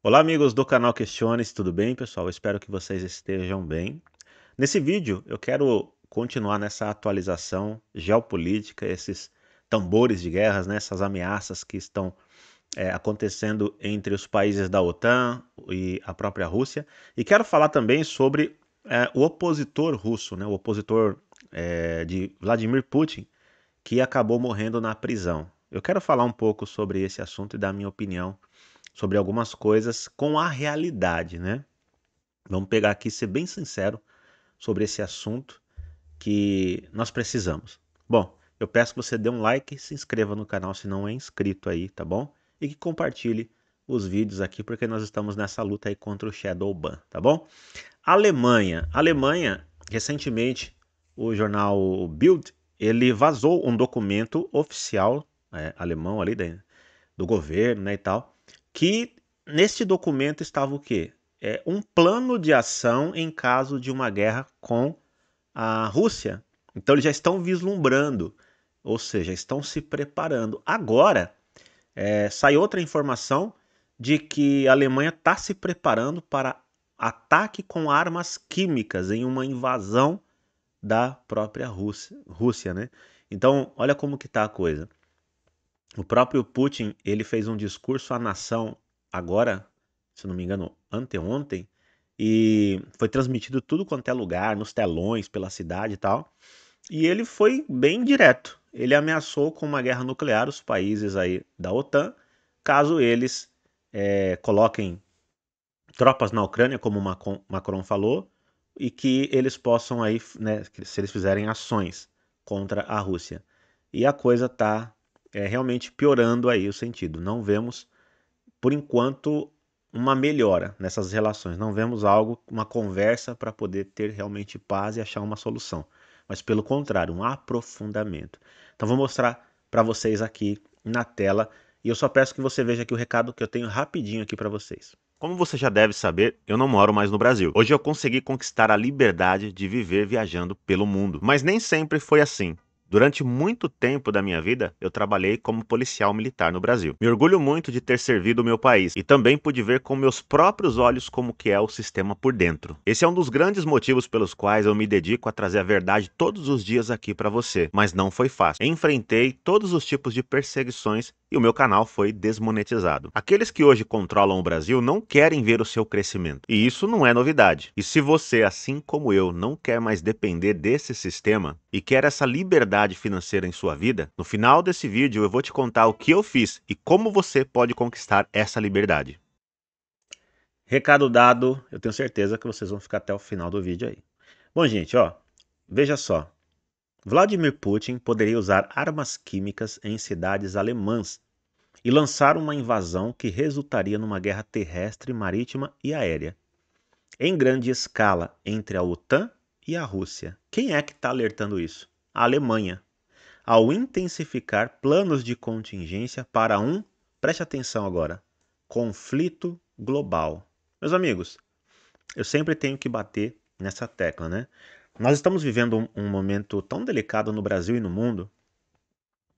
Olá, amigos do canal Questiones, tudo bem, pessoal? espero que vocês estejam bem. Nesse vídeo, eu quero continuar nessa atualização geopolítica, esses tambores de guerras, né? essas ameaças que estão é, acontecendo entre os países da OTAN e a própria Rússia. E quero falar também sobre é, o opositor russo, né? o opositor é, de Vladimir Putin, que acabou morrendo na prisão. Eu quero falar um pouco sobre esse assunto e dar minha opinião sobre algumas coisas com a realidade, né? Vamos pegar aqui e ser bem sincero sobre esse assunto que nós precisamos. Bom, eu peço que você dê um like e se inscreva no canal se não é inscrito aí, tá bom? E que compartilhe os vídeos aqui porque nós estamos nessa luta aí contra o Shadowban, tá bom? Alemanha. Alemanha, recentemente, o jornal Bild, ele vazou um documento oficial é, alemão ali da, do governo né, e tal, que neste documento estava o quê? É, um plano de ação em caso de uma guerra com a Rússia. Então eles já estão vislumbrando, ou seja, estão se preparando. Agora é, sai outra informação de que a Alemanha está se preparando para ataque com armas químicas em uma invasão da própria Rússia, Rússia né? Então, olha como que está a coisa. O próprio Putin, ele fez um discurso à nação agora, se não me engano, anteontem, e foi transmitido tudo quanto é lugar, nos telões, pela cidade e tal. E ele foi bem direto. Ele ameaçou com uma guerra nuclear os países aí da OTAN, caso eles é, coloquem tropas na Ucrânia, como Macron, Macron falou, e que eles possam aí, né, se eles fizerem ações contra a Rússia. E a coisa tá é, realmente piorando aí o sentido. Não vemos, por enquanto, uma melhora nessas relações. Não vemos algo, uma conversa para poder ter realmente paz e achar uma solução. Mas pelo contrário, um aprofundamento. Então vou mostrar para vocês aqui na tela e eu só peço que você veja aqui o recado que eu tenho rapidinho aqui para vocês. Como você já deve saber, eu não moro mais no Brasil. Hoje eu consegui conquistar a liberdade de viver viajando pelo mundo, mas nem sempre foi assim. Durante muito tempo da minha vida, eu trabalhei como policial militar no Brasil. Me orgulho muito de ter servido o meu país e também pude ver com meus próprios olhos como que é o sistema por dentro. Esse é um dos grandes motivos pelos quais eu me dedico a trazer a verdade todos os dias aqui para você, mas não foi fácil. Enfrentei todos os tipos de perseguições e o meu canal foi desmonetizado. Aqueles que hoje controlam o Brasil não querem ver o seu crescimento, e isso não é novidade. E se você, assim como eu, não quer mais depender desse sistema e quer essa liberdade financeira em sua vida, no final desse vídeo eu vou te contar o que eu fiz e como você pode conquistar essa liberdade. Recado dado, eu tenho certeza que vocês vão ficar até o final do vídeo aí. Bom, gente, ó, veja só, Vladimir Putin poderia usar armas químicas em cidades alemãs e lançar uma invasão que resultaria numa guerra terrestre, marítima e aérea. Em grande escala, entre a OTAN e a Rússia. Quem é que está alertando isso? A Alemanha. Ao intensificar planos de contingência para um, preste atenção agora, conflito global. Meus amigos, eu sempre tenho que bater nessa tecla, né? Nós estamos vivendo um, um momento tão delicado no Brasil e no mundo,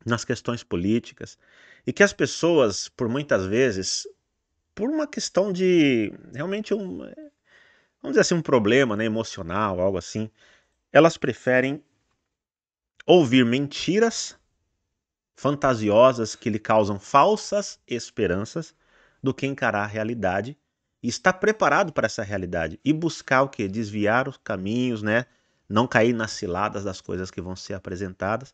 nas questões políticas, e que as pessoas, por muitas vezes, por uma questão de realmente um, é, vamos dizer assim, um problema né, emocional, algo assim, elas preferem ouvir mentiras fantasiosas que lhe causam falsas esperanças do que encarar a realidade e estar preparado para essa realidade e buscar o que desviar os caminhos, né, não cair nas ciladas das coisas que vão ser apresentadas.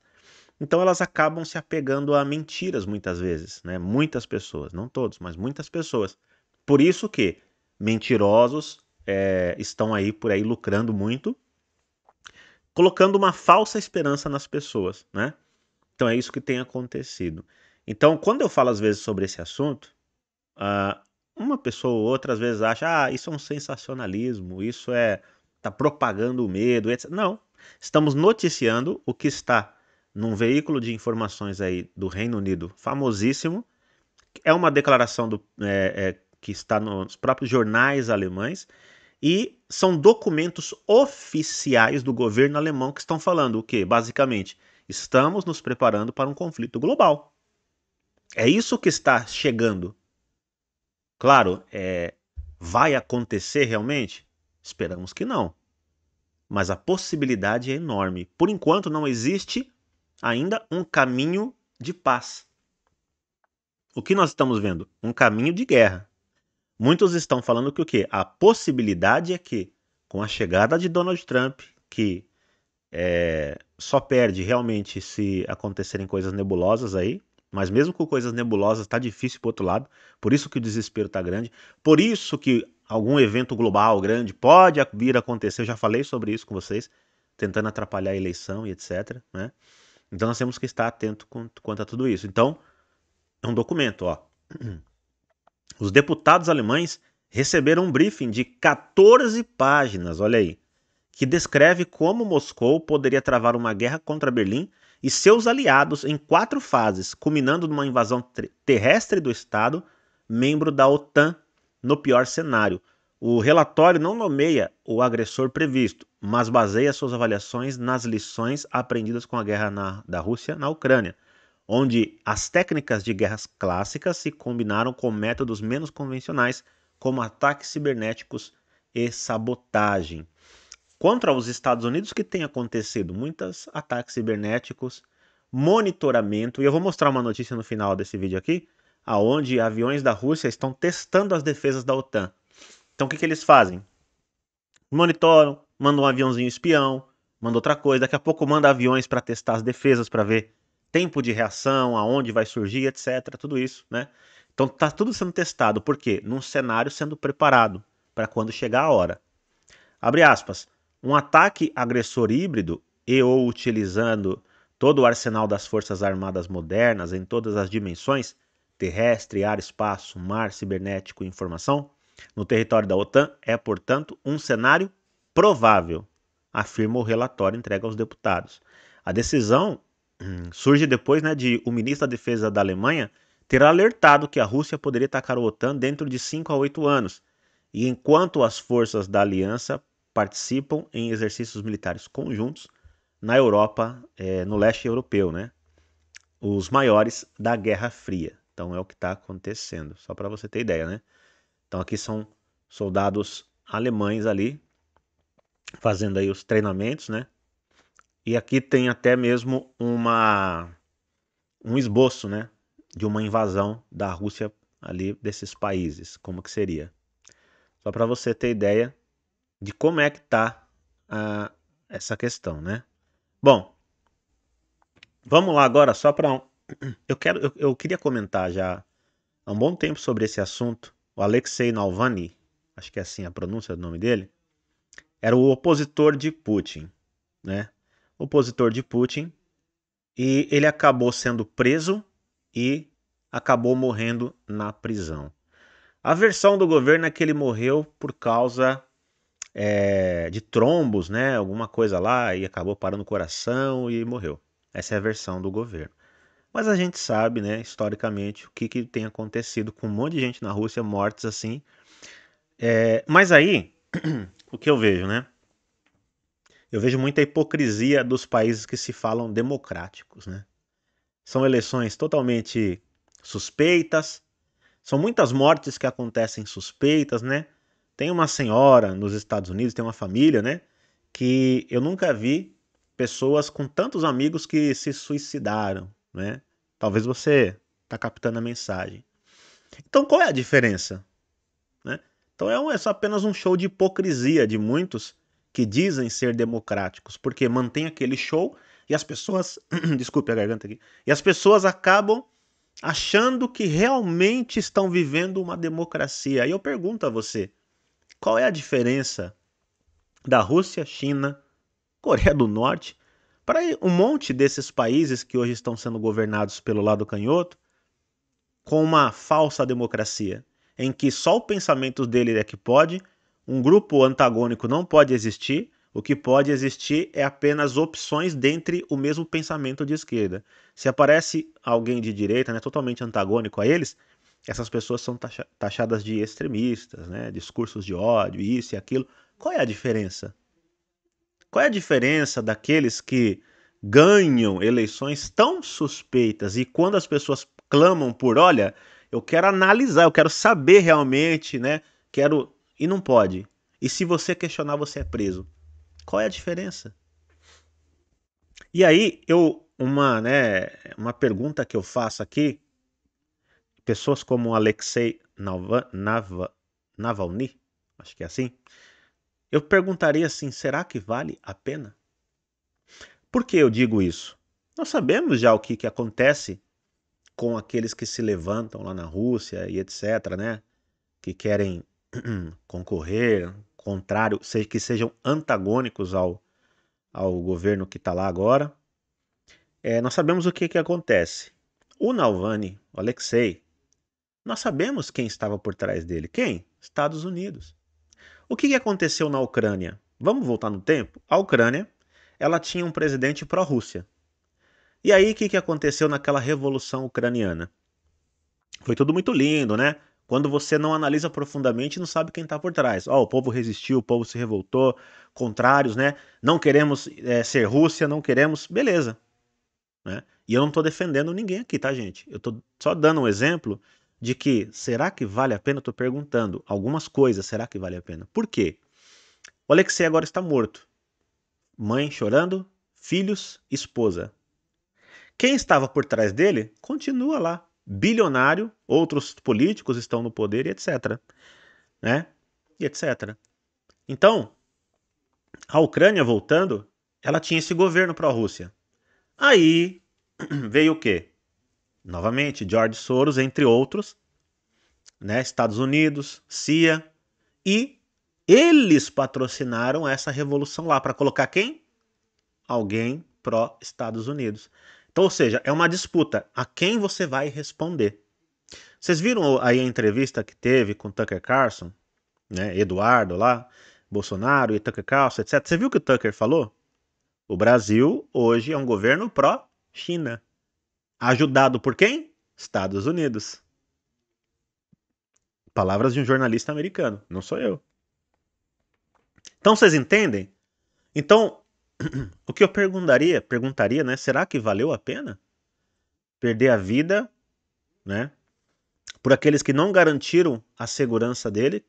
Então elas acabam se apegando a mentiras muitas vezes, né? Muitas pessoas, não todos, mas muitas pessoas. Por isso que mentirosos é, estão aí por aí lucrando muito, colocando uma falsa esperança nas pessoas, né? Então é isso que tem acontecido. Então quando eu falo às vezes sobre esse assunto, ah, uma pessoa ou outra às vezes acha, ah, isso é um sensacionalismo, isso é está propagando o medo, etc. Não. Estamos noticiando o que está num veículo de informações aí do Reino Unido famosíssimo. É uma declaração do, é, é, que está nos próprios jornais alemães e são documentos oficiais do governo alemão que estão falando o que, basicamente, estamos nos preparando para um conflito global. É isso que está chegando. Claro, é, vai acontecer realmente? Esperamos que não. Mas a possibilidade é enorme. Por enquanto, não existe ainda um caminho de paz. O que nós estamos vendo? Um caminho de guerra. Muitos estão falando que o quê? A possibilidade é que, com a chegada de Donald Trump, que é, só perde realmente se acontecerem coisas nebulosas aí, mas mesmo com coisas nebulosas, está difícil para outro lado. Por isso que o desespero está grande. Por isso que algum evento global grande pode vir a acontecer. Eu já falei sobre isso com vocês, tentando atrapalhar a eleição e etc. Né? Então nós temos que estar atento quanto a tudo isso. Então, é um documento. Ó. Os deputados alemães receberam um briefing de 14 páginas, olha aí, que descreve como Moscou poderia travar uma guerra contra Berlim e seus aliados em quatro fases, culminando numa invasão terrestre do Estado, membro da OTAN, no pior cenário. O relatório não nomeia o agressor previsto, mas baseia suas avaliações nas lições aprendidas com a guerra na, da Rússia na Ucrânia, onde as técnicas de guerras clássicas se combinaram com métodos menos convencionais, como ataques cibernéticos e sabotagem contra os Estados Unidos que tem acontecido muitos ataques cibernéticos, monitoramento, e eu vou mostrar uma notícia no final desse vídeo aqui, aonde aviões da Rússia estão testando as defesas da OTAN. Então o que, que eles fazem? Monitoram, mandam um aviãozinho espião, mandam outra coisa, daqui a pouco manda aviões para testar as defesas para ver tempo de reação, aonde vai surgir, etc, tudo isso, né? Então tá tudo sendo testado, por quê? Num cenário sendo preparado para quando chegar a hora. Abre aspas. Um ataque agressor híbrido e ou utilizando todo o arsenal das Forças Armadas modernas em todas as dimensões terrestre, ar, espaço, mar, cibernético e informação no território da OTAN é, portanto, um cenário provável, afirma o relatório entregue aos deputados. A decisão hum, surge depois né, de o ministro da Defesa da Alemanha ter alertado que a Rússia poderia atacar a OTAN dentro de 5 a 8 anos, e enquanto as forças da aliança participam em exercícios militares conjuntos na Europa, é, no leste europeu, né? Os maiores da Guerra Fria. Então é o que está acontecendo, só para você ter ideia, né? Então aqui são soldados alemães ali fazendo aí os treinamentos, né? E aqui tem até mesmo uma um esboço, né, de uma invasão da Rússia ali desses países, como que seria? Só para você ter ideia de como é que tá a, essa questão, né? Bom, vamos lá agora só para eu quero eu, eu, queria comentar já há um bom tempo sobre esse assunto. O Alexei Navalny, acho que é assim a pronúncia do nome dele, era o opositor de Putin, né? Opositor de Putin e ele acabou sendo preso e acabou morrendo na prisão. A versão do governo é que ele morreu por causa é, de trombos, né? Alguma coisa lá e acabou parando o coração e morreu. Essa é a versão do governo. Mas a gente sabe, né, historicamente, o que, que tem acontecido com um monte de gente na Rússia mortes assim. É, mas aí, o que eu vejo, né? Eu vejo muita hipocrisia dos países que se falam democráticos, né? São eleições totalmente suspeitas, são muitas mortes que acontecem suspeitas, né? Tem uma senhora nos Estados Unidos, tem uma família, né? Que eu nunca vi pessoas com tantos amigos que se suicidaram, né? Talvez você tá captando a mensagem. Então qual é a diferença? Né? Então é, um, é apenas um show de hipocrisia de muitos que dizem ser democráticos, porque mantém aquele show e as pessoas, desculpe a garganta aqui, e as pessoas acabam achando que realmente estão vivendo uma democracia. Aí eu pergunto a você, qual é a diferença da Rússia, China, Coreia do Norte, para um monte desses países que hoje estão sendo governados pelo lado canhoto, com uma falsa democracia, em que só o pensamento dele é que pode, um grupo antagônico não pode existir, o que pode existir é apenas opções dentre o mesmo pensamento de esquerda. Se aparece alguém de direita, né, totalmente antagônico a eles, essas pessoas são taxa taxadas de extremistas, né? discursos de ódio, isso e aquilo. Qual é a diferença? Qual é a diferença daqueles que ganham eleições tão suspeitas e quando as pessoas clamam por, olha, eu quero analisar, eu quero saber realmente, né? Quero e não pode. E se você questionar, você é preso. Qual é a diferença? E aí eu uma, né, uma pergunta que eu faço aqui pessoas como Alexei Navalny, acho que é assim, eu perguntaria assim: será que vale a pena? Por que eu digo isso? Nós sabemos já o que, que acontece com aqueles que se levantam lá na Rússia e etc., né? Que querem concorrer, contrário, que sejam antagônicos ao, ao governo que está lá agora. É, nós sabemos o que, que acontece. O Nalvani, o Alexei, nós sabemos quem estava por trás dele. Quem? Estados Unidos. O que aconteceu na Ucrânia? Vamos voltar no tempo? A Ucrânia ela tinha um presidente pró-Rússia. E aí, o que, que aconteceu naquela revolução ucraniana? Foi tudo muito lindo, né? Quando você não analisa profundamente, não sabe quem está por trás. Ó, oh, o povo resistiu, o povo se revoltou, contrários, né? Não queremos é, ser Rússia, não queremos. Beleza. Né? E eu não estou defendendo ninguém aqui, tá, gente? Eu estou só dando um exemplo de que será que vale a pena? Estou perguntando algumas coisas. Será que vale a pena? Por quê? O Alexei agora está morto. Mãe chorando, filhos, esposa. Quem estava por trás dele continua lá, bilionário, outros políticos estão no poder e etc. Né? E etc. Então, a Ucrânia voltando, ela tinha esse governo para a rússia Aí veio o quê? novamente George Soros, entre outros, né, Estados Unidos, CIA, e eles patrocinaram essa revolução lá para colocar quem? Alguém pró Estados Unidos. Então, ou seja, é uma disputa a quem você vai responder. Vocês viram aí a entrevista que teve com Tucker Carlson, né, Eduardo lá, Bolsonaro e Tucker Carlson, etc. Você viu o que o Tucker falou? O Brasil hoje é um governo pró-China. Ajudado por quem? Estados Unidos. Palavras de um jornalista americano, não sou eu. Então vocês entendem? Então, o que eu perguntaria, perguntaria, né, será que valeu a pena perder a vida, né, por aqueles que não garantiram a segurança dele,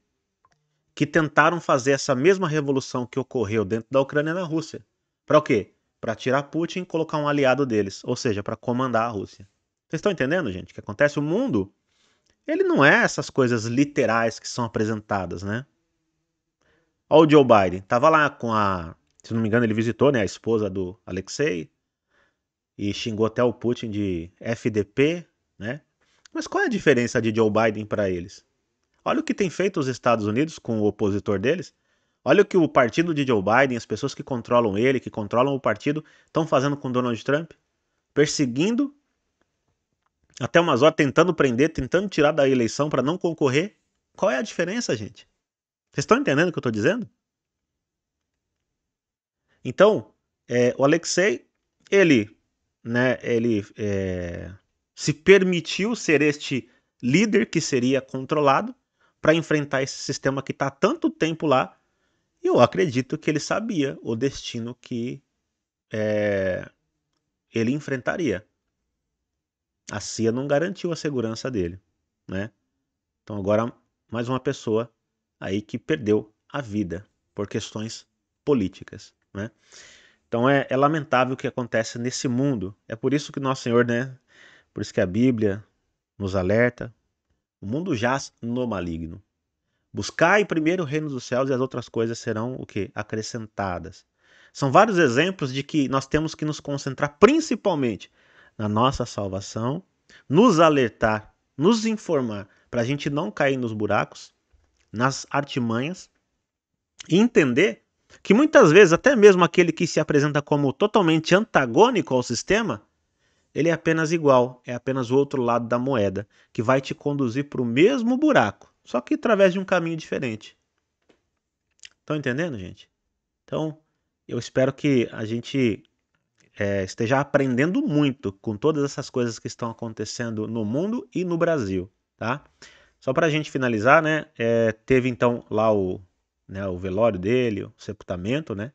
que tentaram fazer essa mesma revolução que ocorreu dentro da Ucrânia na Rússia? Para o quê? para tirar Putin e colocar um aliado deles, ou seja, para comandar a Rússia. Vocês estão entendendo, gente, o que acontece? O mundo, ele não é essas coisas literais que são apresentadas, né? Olha o Joe Biden, tava lá com a, se não me engano, ele visitou, né, a esposa do Alexei e xingou até o Putin de FDP, né? Mas qual é a diferença de Joe Biden para eles? Olha o que tem feito os Estados Unidos com o opositor deles. Olha o que o partido de Joe Biden, as pessoas que controlam ele, que controlam o partido, estão fazendo com Donald Trump. Perseguindo, até umas horas, tentando prender, tentando tirar da eleição para não concorrer. Qual é a diferença, gente? Vocês estão entendendo o que eu estou dizendo? Então, é, o Alexei, ele, né, ele é, se permitiu ser este líder que seria controlado para enfrentar esse sistema que está tanto tempo lá eu acredito que ele sabia o destino que é, ele enfrentaria. A CIA não garantiu a segurança dele, né? Então agora mais uma pessoa aí que perdeu a vida por questões políticas, né? Então é, é, lamentável o que acontece nesse mundo. É por isso que nosso Senhor, né? Por isso que a Bíblia nos alerta. O mundo jaz no maligno. Buscai primeiro o reino dos céus e as outras coisas serão o que? Acrescentadas. São vários exemplos de que nós temos que nos concentrar principalmente na nossa salvação, nos alertar, nos informar, para a gente não cair nos buracos, nas artimanhas, e entender que muitas vezes, até mesmo aquele que se apresenta como totalmente antagônico ao sistema, ele é apenas igual, é apenas o outro lado da moeda, que vai te conduzir para o mesmo buraco só que através de um caminho diferente. Estão entendendo, gente? Então, eu espero que a gente é, esteja aprendendo muito com todas essas coisas que estão acontecendo no mundo e no Brasil, tá? Só para a gente finalizar, né? É, teve então lá o, né, o velório dele, o sepultamento, né?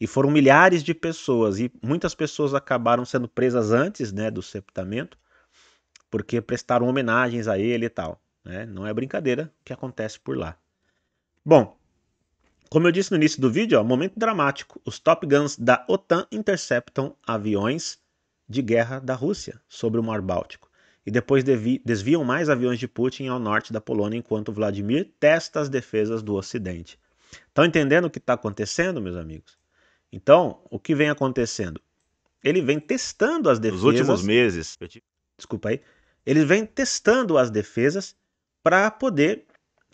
E foram milhares de pessoas e muitas pessoas acabaram sendo presas antes, né, do sepultamento, porque prestaram homenagens a ele e tal. Né? Não é brincadeira que acontece por lá. Bom, como eu disse no início do vídeo, ó, momento dramático. Os Top Guns da OTAN interceptam aviões de guerra da Rússia sobre o Mar Báltico. E depois desviam mais aviões de Putin ao norte da Polônia enquanto Vladimir testa as defesas do Ocidente. Estão entendendo o que está acontecendo, meus amigos? Então, o que vem acontecendo? Ele vem testando as defesas. Nos últimos meses. Desculpa aí. Ele vem testando as defesas para poder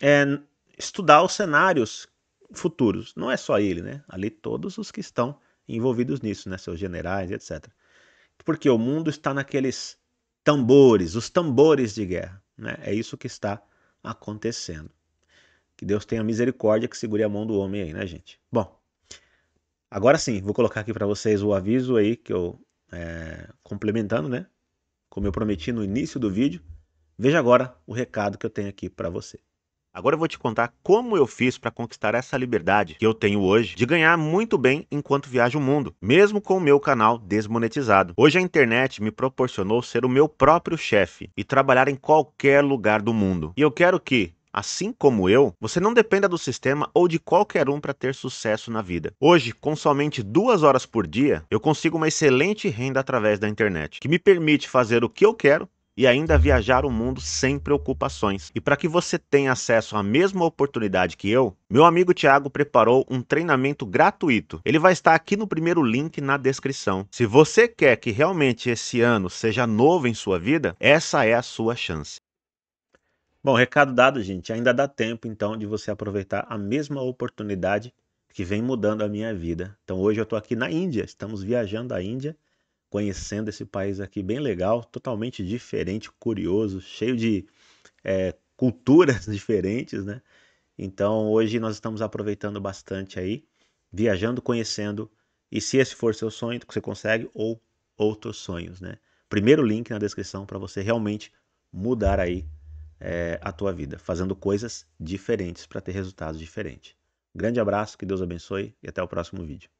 é, estudar os cenários futuros. Não é só ele, né? Ali todos os que estão envolvidos nisso, né? Seus generais, etc. Porque o mundo está naqueles tambores, os tambores de guerra. Né? É isso que está acontecendo. Que Deus tenha misericórdia que segure a mão do homem aí, né, gente? Bom, agora sim, vou colocar aqui para vocês o aviso aí que eu é, complementando, né? Como eu prometi no início do vídeo. Veja agora o recado que eu tenho aqui para você. Agora eu vou te contar como eu fiz para conquistar essa liberdade que eu tenho hoje de ganhar muito bem enquanto viajo o mundo, mesmo com o meu canal desmonetizado. Hoje a internet me proporcionou ser o meu próprio chefe e trabalhar em qualquer lugar do mundo. E eu quero que, assim como eu, você não dependa do sistema ou de qualquer um para ter sucesso na vida. Hoje, com somente duas horas por dia, eu consigo uma excelente renda através da internet, que me permite fazer o que eu quero e ainda viajar o mundo sem preocupações. E para que você tenha acesso à mesma oportunidade que eu, meu amigo Tiago preparou um treinamento gratuito. Ele vai estar aqui no primeiro link na descrição. Se você quer que realmente esse ano seja novo em sua vida, essa é a sua chance. Bom, recado dado, gente. Ainda dá tempo então de você aproveitar a mesma oportunidade que vem mudando a minha vida. Então hoje eu estou aqui na Índia, estamos viajando à Índia conhecendo esse país aqui bem legal, totalmente diferente, curioso, cheio de é, culturas diferentes, né? Então hoje nós estamos aproveitando bastante aí, viajando, conhecendo, e se esse for seu sonho, você consegue, ou outros sonhos, né? Primeiro link na descrição para você realmente mudar aí é, a tua vida, fazendo coisas diferentes para ter resultados diferentes. Grande abraço, que Deus abençoe e até o próximo vídeo.